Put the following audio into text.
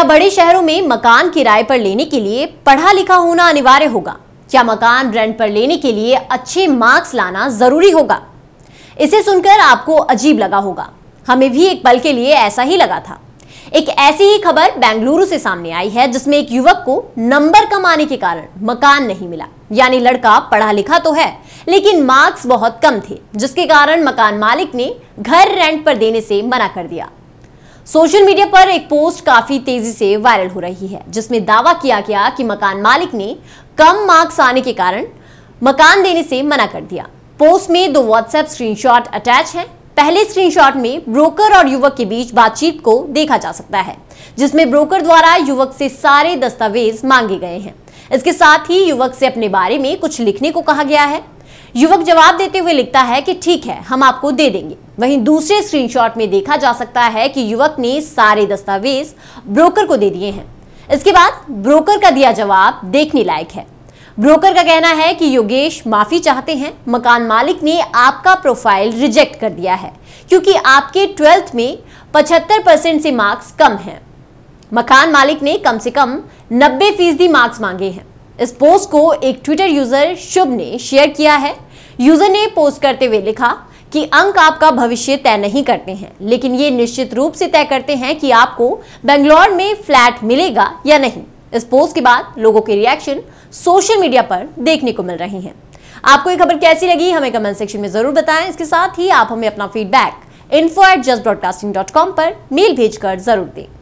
क्या बड़े शहरों में मकान किराए पर लेने के लिए पढ़ा लिखा होना अनिवार्य होगा क्या मकान रेंट पर लेने के लिए अच्छे मार्क्स लाना जरूरी होगा इसे सुनकर आपको अजीब लगा होगा हमें भी एक पल के लिए ऐसा ही लगा था एक ऐसी ही खबर बेंगलुरु से सामने आई है जिसमें एक युवक को नंबर कम आने के कारण मकान नहीं मिला यानी लड़का पढ़ा लिखा तो है लेकिन मार्क्स बहुत कम थे जिसके कारण मकान मालिक ने घर रेंट पर देने से मना कर दिया सोशल मीडिया पर एक पोस्ट काफी तेजी से वायरल हो रही है जिसमें दावा किया गया कि मकान मालिक ने कम मार्क्स आने के कारण मकान देने से मना कर दिया पोस्ट में दो व्हाट्सएप स्क्रीनशॉट अटैच हैं पहले स्क्रीनशॉट में ब्रोकर और युवक के बीच बातचीत को देखा जा सकता है जिसमें ब्रोकर द्वारा युवक से सारे दस्तावेज मांगे गए हैं इसके साथ ही युवक से अपने बारे में कुछ लिखने को कहा गया है युवक जवाब देते हुए लिखता है कि ठीक है हम आपको दे देंगे वहीं दूसरे स्क्रीनशॉट में देखा जा सकता है कि युवक ने सारे दस्तावेज ब्रोकर को दे दिए हैं इसके बाद ब्रोकर का दिया जवाब देखने लायक है ब्रोकर का कहना है कि योगेश माफी चाहते हैं मकान मालिक ने आपका प्रोफाइल रिजेक्ट कर दिया है क्योंकि आपके ट्वेल्थ में 75 परसेंट से मार्क्स कम हैं मकान मालिक ने कम से कम 90 फीसदी मार्क्स मांगे हैं इस पोस्ट को एक ट्विटर यूजर शुभ ने शेयर किया है यूजर ने पोस्ट करते हुए लिखा कि अंक आपका भविष्य तय नहीं करते हैं लेकिन ये निश्चित रूप से तय करते हैं कि आपको बेंगलोर में फ्लैट मिलेगा या नहीं इस पोस्ट के बाद लोगों के रिएक्शन सोशल मीडिया पर देखने को मिल रहे हैं आपको ये खबर कैसी लगी हमें कमेंट सेक्शन में जरूर बताएं इसके साथ ही आप हमें अपना feedback info at just broadcasting dot com पर मेल भेजकर जरूर दें